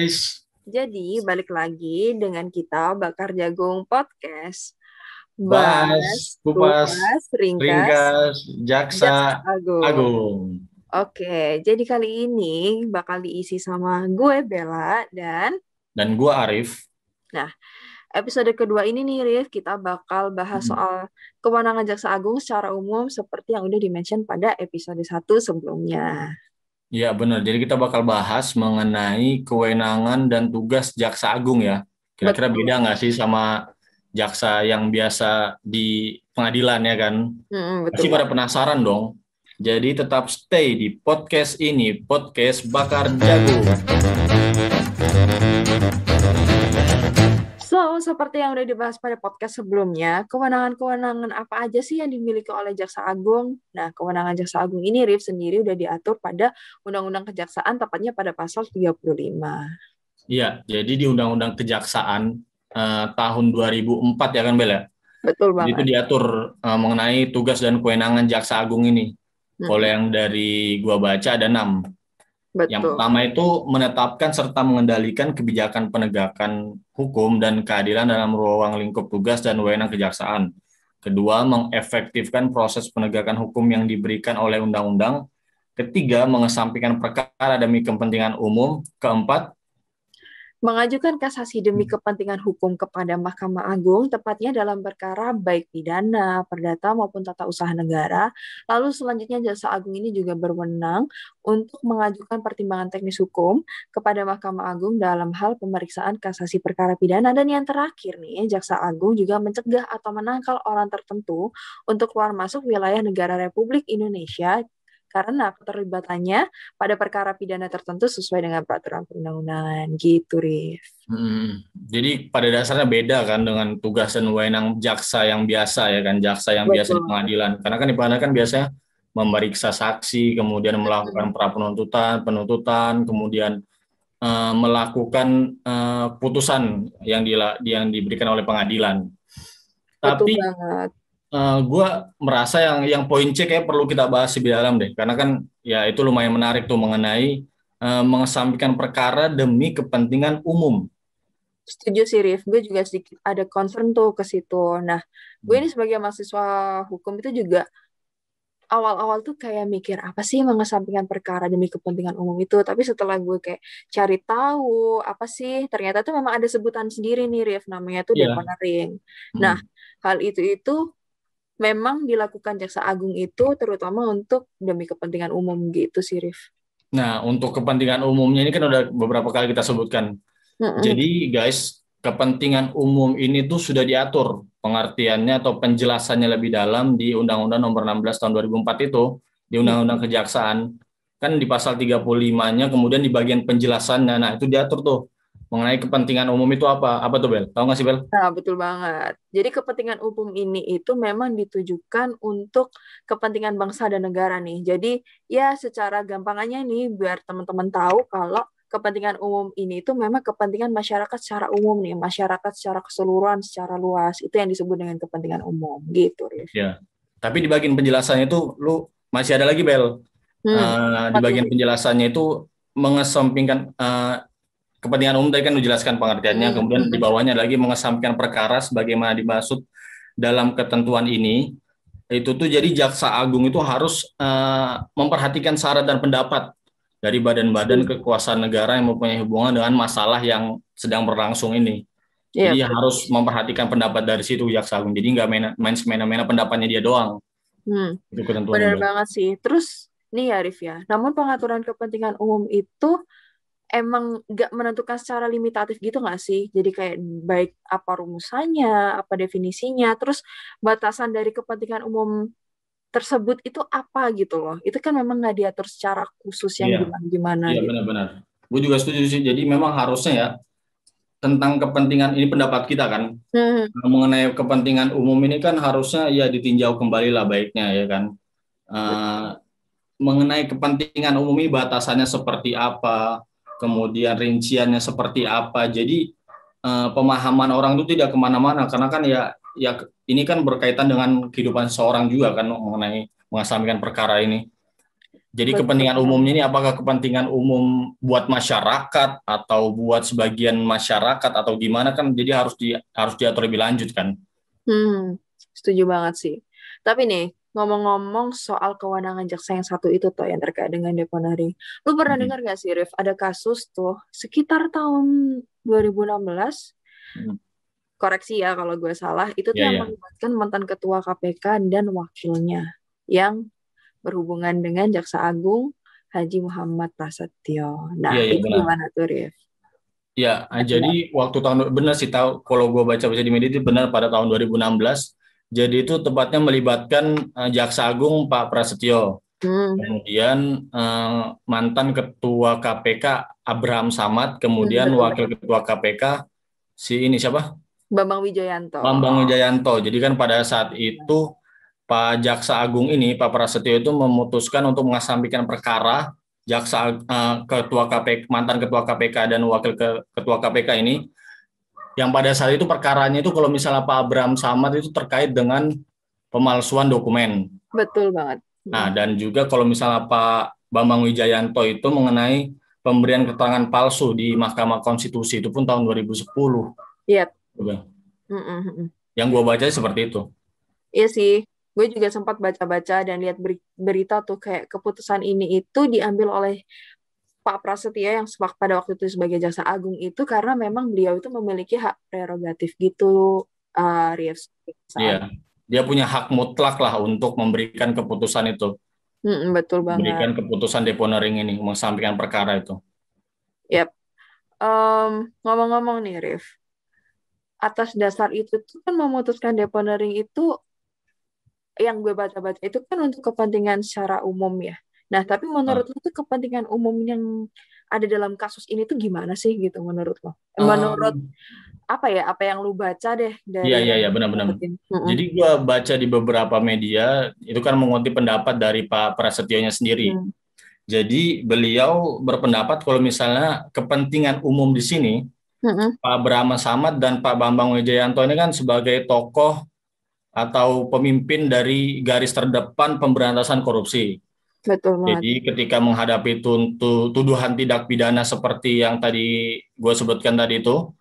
guys. Jadi balik lagi dengan kita bakar jagung podcast. Bahas, kupas, kupas ringkas, ringkas jaksa, jaksa agung. agung. Oke, jadi kali ini bakal diisi sama gue Bella dan dan gue Arif. Nah, episode kedua ini nih Rif kita bakal bahas hmm. soal kewenangan jaksa agung secara umum seperti yang udah dimention pada episode 1 sebelumnya. Ya benar. Jadi kita bakal bahas mengenai kewenangan dan tugas jaksa agung ya. Kira-kira beda nggak sih sama jaksa yang biasa di pengadilan ya kan? betul. pada penasaran dong. Jadi tetap stay di podcast ini, podcast Bakar Jagung seperti yang sudah dibahas pada podcast sebelumnya, kewenangan-kewenangan apa aja sih yang dimiliki oleh Jaksa Agung? Nah, kewenangan Jaksa Agung ini Rif sendiri sudah diatur pada Undang-Undang Kejaksaan, tepatnya pada pasal 35. Iya, jadi di Undang-Undang Kejaksaan uh, tahun 2004 ya kan Bella? Ya? Betul banget. Itu diatur uh, mengenai tugas dan kewenangan Jaksa Agung ini. Hmm. Oleh yang dari gua baca ada enam Betul. Yang pertama itu menetapkan serta mengendalikan kebijakan penegakan hukum dan keadilan dalam ruang lingkup tugas dan wewenang kejaksaan. Kedua, mengefektifkan proses penegakan hukum yang diberikan oleh undang-undang. Ketiga, mengesampingkan perkara demi kepentingan umum. Keempat, mengajukan kasasi demi hmm. kepentingan hukum kepada Mahkamah Agung, tepatnya dalam perkara baik pidana, perdata maupun tata usaha negara. Lalu selanjutnya Jaksa Agung ini juga berwenang untuk mengajukan pertimbangan teknis hukum kepada Mahkamah Agung dalam hal pemeriksaan kasasi perkara pidana. Dan yang terakhir nih, Jaksa Agung juga mencegah atau menangkal orang tertentu untuk keluar masuk wilayah negara Republik Indonesia karena keterlibatannya pada perkara pidana tertentu sesuai dengan peraturan perundang-undangan gitu, Rif. Hmm, jadi pada dasarnya beda kan dengan tugas dan wewenang jaksa yang biasa ya kan, jaksa yang Betul. biasa di pengadilan. Karena kan di pengadilan kan biasanya memeriksa saksi, kemudian melakukan pra penuntutan, penuntutan, kemudian uh, melakukan uh, putusan yang di yang diberikan oleh pengadilan. Betul Tapi banget. Uh, eh, gue merasa yang yang poin C kayak perlu kita bahas lebih dalam deh, karena kan ya itu lumayan menarik tuh mengenai uh, mengesampingkan perkara demi kepentingan umum. Setuju sih, Rif. Gue juga sedikit ada concern tuh ke situ. Nah, gue hmm. ini sebagai mahasiswa hukum itu juga awal-awal tuh kayak mikir apa sih mengesampingkan perkara demi kepentingan umum itu. Tapi setelah gue kayak cari tahu apa sih, ternyata tuh memang ada sebutan sendiri nih, Rif. Namanya tuh yeah. deponering. Hmm. Nah, hal itu itu memang dilakukan jaksa agung itu terutama untuk demi kepentingan umum gitu sih Rif. Nah untuk kepentingan umumnya ini kan udah beberapa kali kita sebutkan. Mm-mm. Jadi guys kepentingan umum ini tuh sudah diatur pengertiannya atau penjelasannya lebih dalam di Undang-Undang Nomor 16 Tahun 2004 itu di Undang-Undang Kejaksaan kan di pasal 35-nya kemudian di bagian penjelasannya nah itu diatur tuh mengenai kepentingan umum itu apa? Apa tuh Bel? Tahu nggak sih Bel? Nah, betul banget. Jadi kepentingan umum ini itu memang ditujukan untuk kepentingan bangsa dan negara nih. Jadi ya secara gampangannya nih biar teman-teman tahu kalau kepentingan umum ini itu memang kepentingan masyarakat secara umum nih, masyarakat secara keseluruhan, secara luas. Itu yang disebut dengan kepentingan umum gitu, Ya. Tapi di bagian penjelasannya itu lu masih ada lagi Bel. Hmm, uh, di bagian penjelasannya itu mengesampingkan uh, kepentingan umum tadi kan dijelaskan pengertiannya, hmm. kemudian hmm. di bawahnya lagi mengesampingkan perkara sebagaimana dimaksud dalam ketentuan ini. Itu tuh jadi jaksa agung itu harus uh, memperhatikan syarat dan pendapat dari badan-badan hmm. kekuasaan negara yang mempunyai hubungan dengan masalah yang sedang berlangsung ini. Yeah. Jadi harus memperhatikan pendapat dari situ jaksa agung. Jadi nggak main, main semena-mena pendapatnya dia doang. Hmm. Itu ketentuan. Benar banget sih. Terus nih ya, Arif ya. Namun pengaturan kepentingan umum itu emang nggak menentukan secara limitatif gitu nggak sih? Jadi kayak baik apa rumusannya, apa definisinya, terus batasan dari kepentingan umum tersebut itu apa gitu loh. Itu kan memang nggak diatur secara khusus yang yeah. gimana-gimana. Iya yeah, gitu. benar-benar. Gue juga setuju sih. Jadi memang harusnya ya tentang kepentingan ini pendapat kita kan hmm. Nah, mengenai kepentingan umum ini kan harusnya ya ditinjau kembali lah baiknya ya kan uh, mengenai kepentingan umum ini batasannya seperti apa kemudian rinciannya seperti apa. Jadi uh, pemahaman orang itu tidak kemana-mana karena kan ya ya ini kan berkaitan dengan kehidupan seorang juga kan mengenai mengasamikan perkara ini. Jadi Betul. kepentingan umumnya ini apakah kepentingan umum buat masyarakat atau buat sebagian masyarakat atau gimana kan jadi harus di harus diatur lebih lanjut kan. Hmm, setuju banget sih. Tapi nih ngomong-ngomong soal kewenangan jaksa yang satu itu toh yang terkait dengan deponari. Lu pernah hmm. dengar gak sih Rif ada kasus tuh sekitar tahun 2016 hmm. koreksi ya kalau gue salah itu yeah, tuh iya, yang yeah. melibatkan mantan ketua KPK dan wakilnya yang berhubungan dengan jaksa agung Haji Muhammad Prasetyo. Nah, yeah, iya, itu benar. gimana tuh Rif? Ya, jadi waktu tahun benar sih tahu kalau gue baca-baca di media itu benar pada tahun 2016 jadi itu tepatnya melibatkan uh, Jaksa Agung Pak Prasetyo, hmm. kemudian uh, mantan Ketua KPK Abraham Samad, kemudian hmm. Wakil Ketua KPK si ini siapa? Bambang Wijayanto. Bambang Wijayanto. Jadi kan pada saat itu Pak Jaksa Agung ini Pak Prasetyo itu memutuskan untuk mengesampingkan perkara Jaksa uh, Ketua KPK mantan Ketua KPK dan Wakil Ketua KPK ini yang pada saat itu perkaranya itu kalau misalnya Pak Abraham Samad itu terkait dengan pemalsuan dokumen. Betul banget. Nah, dan juga kalau misalnya Pak Bambang Wijayanto itu mengenai pemberian keterangan palsu di Mahkamah Konstitusi itu pun tahun 2010. Iya. Yep. Yang gue baca seperti itu. Iya sih, gue juga sempat baca-baca dan lihat berita tuh kayak keputusan ini itu diambil oleh Pak Prasetya yang pada waktu itu sebagai jasa Agung itu karena memang beliau itu memiliki hak prerogatif gitu uh, Iya, dia punya hak mutlak lah untuk memberikan keputusan itu. Mm, betul banget. Memberikan keputusan deponering ini, mengesampingkan perkara itu. Yap. Um, ngomong-ngomong nih Rif, atas dasar itu tuh kan memutuskan deponering itu yang gue baca-baca itu kan untuk kepentingan secara umum ya Nah, tapi menurut uh. Ah. lo tuh kepentingan umum yang ada dalam kasus ini tuh gimana sih gitu menurut lo? Menurut um, apa ya? Apa yang lu baca deh dari Iya iya iya benar-benar. Uh -uh. Jadi gua baca di beberapa media itu kan mengutip pendapat dari Pak Prasetyonya sendiri. Hmm. Jadi beliau berpendapat kalau misalnya kepentingan umum di sini mm Pak Brahma Samad dan Pak Bambang Wijayanto ini kan sebagai tokoh atau pemimpin dari garis terdepan pemberantasan korupsi. Betul banget. Jadi ketika menghadapi tuduhan tidak pidana seperti yang tadi gue sebutkan tadi itu,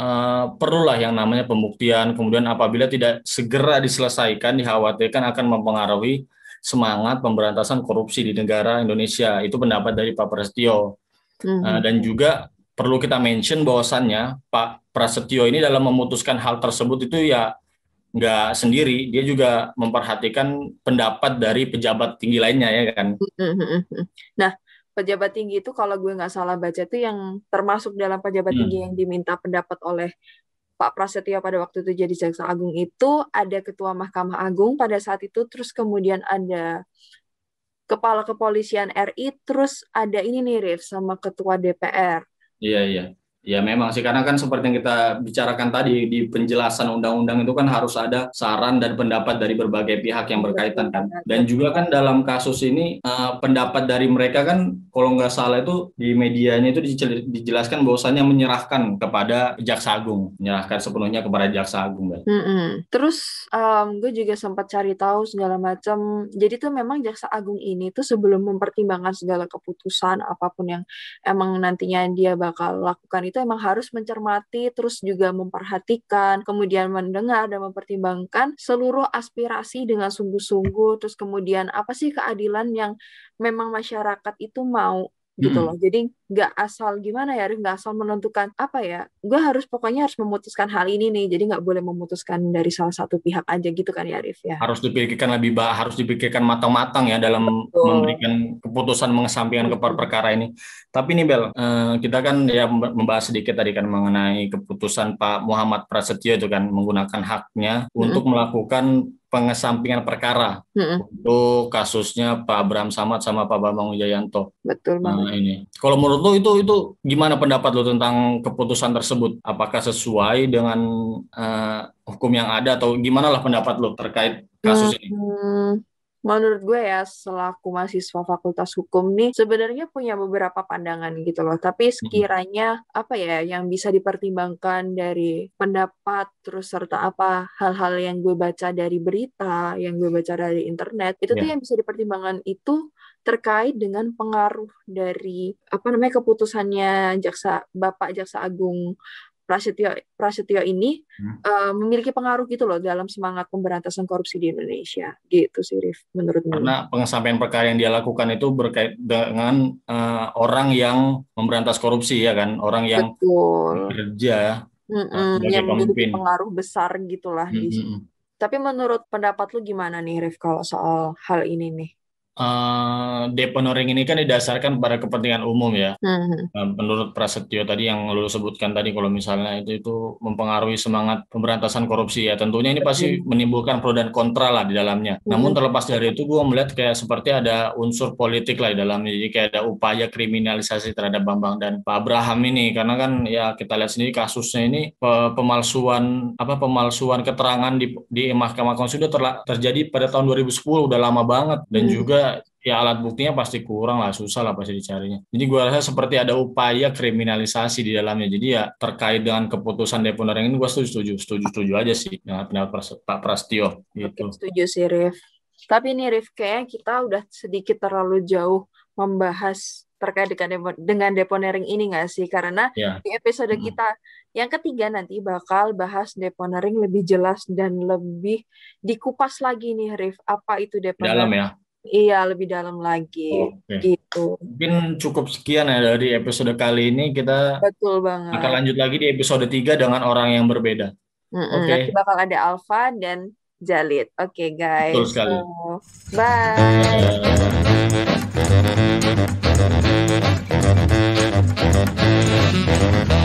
uh, perlulah yang namanya pembuktian. Kemudian apabila tidak segera diselesaikan, dikhawatirkan akan mempengaruhi semangat pemberantasan korupsi di negara Indonesia. Itu pendapat dari Pak Prasetyo. Mm-hmm. Uh, dan juga perlu kita mention bahwasannya Pak Prasetyo ini dalam memutuskan hal tersebut itu ya nggak sendiri, dia juga memperhatikan pendapat dari pejabat tinggi lainnya ya kan. Hmm, hmm, hmm, nah, pejabat tinggi itu kalau gue nggak salah baca itu yang termasuk dalam pejabat hmm. tinggi yang diminta pendapat oleh Pak Prasetyo pada waktu itu jadi jaksa agung itu ada ketua Mahkamah Agung pada saat itu terus kemudian ada kepala kepolisian RI terus ada ini nih Rif sama ketua DPR. Iya iya. Ya memang sih karena kan seperti yang kita bicarakan tadi di penjelasan undang-undang itu kan harus ada saran dan pendapat dari berbagai pihak yang berkaitan kan. Dan juga kan dalam kasus ini uh, pendapat dari mereka kan kalau nggak salah itu di medianya itu dijelaskan bahwasannya menyerahkan kepada jaksa agung, menyerahkan sepenuhnya kepada jaksa agung kan. Terus um, gue juga sempat cari tahu segala macam. Jadi tuh memang jaksa agung ini tuh sebelum mempertimbangkan segala keputusan apapun yang emang nantinya dia bakal lakukan itu emang harus mencermati, terus juga memperhatikan, kemudian mendengar dan mempertimbangkan seluruh aspirasi dengan sungguh-sungguh, terus kemudian apa sih keadilan yang memang masyarakat itu mau gitu loh. Jadi nggak asal gimana ya Arif nggak asal menentukan apa ya gue harus pokoknya harus memutuskan hal ini nih jadi nggak boleh memutuskan dari salah satu pihak aja gitu kan ya Arif ya harus dipikirkan lebih bah harus dipikirkan matang-matang ya dalam Betul. memberikan keputusan mengesampingkan ke perkara ini tapi nih Bel eh, kita kan ya membahas sedikit tadi kan mengenai keputusan Pak Muhammad Prasetyo itu kan menggunakan haknya -hmm. untuk melakukan pengesampingan perkara hmm. untuk kasusnya Pak Abraham Samad sama Pak Bambang Wijayanto. Betul banget. Nah, ini. Kalau menurut menurut lo itu itu gimana pendapat lo tentang keputusan tersebut? Apakah sesuai dengan uh, hukum yang ada atau gimana lah pendapat lo terkait kasus hmm, ini? Menurut gue ya selaku mahasiswa Fakultas Hukum nih sebenarnya punya beberapa pandangan gitu loh. Tapi hmm. sekiranya apa ya yang bisa dipertimbangkan dari pendapat terus serta apa hal-hal yang gue baca dari berita, yang gue baca dari internet, itu yeah. tuh ya. yang bisa dipertimbangkan itu terkait dengan pengaruh dari apa namanya keputusannya jaksa Bapak Jaksa Agung Prasetyo Prasetyo ini hmm. uh, memiliki pengaruh gitu loh dalam semangat pemberantasan korupsi di Indonesia gitu sih Rif menurut Karena pengesampaian perkara yang dia lakukan itu berkait dengan uh, orang yang memberantas korupsi ya kan, orang yang kerja bekerja mm yang memiliki pengaruh besar gitulah hmm, di sini. Tapi menurut pendapat lu gimana nih Rif kalau soal hal ini nih? Eh, deponoring ini kan didasarkan pada kepentingan umum ya. Mm -hmm. Nah, menurut Prasetyo tadi yang lu sebutkan tadi kalau misalnya itu itu mempengaruhi semangat pemberantasan korupsi ya. Tentunya ini pasti mm -hmm. menimbulkan pro dan kontra lah di dalamnya. Mm -hmm. Namun terlepas dari itu gue melihat kayak seperti ada unsur politik lah di dalamnya. Jadi kayak ada upaya kriminalisasi terhadap Bambang dan Pak Abraham ini karena kan ya kita lihat sendiri kasusnya ini pe- pemalsuan apa pemalsuan keterangan di di Mahkamah Konstitusi terjadi pada tahun 2010 udah lama banget dan hmm. juga ya alat buktinya pasti kurang lah susah lah pasti dicarinya jadi gue rasa seperti ada upaya kriminalisasi di dalamnya jadi ya terkait dengan keputusan deponering ini gue setuju setuju setuju setuju aja sih dengan pendapat Pak Prastio gitu setuju sih Rif tapi ini Rif kayaknya kita udah sedikit terlalu jauh membahas terkait dengan depo, dengan deponering ini nggak sih karena yeah. di episode kita yang ketiga nanti bakal bahas deponering lebih jelas dan lebih dikupas lagi nih Rif apa itu deponering Dalam ya Iya, lebih dalam lagi okay. gitu. Mungkin cukup sekian ya dari episode kali ini kita Betul banget. akan lanjut lagi di episode 3 dengan orang yang berbeda. Mm -mm, Oke. Okay. bakal ada Alfa dan Jalit. Oke, okay, guys. Betul sekali. So, bye.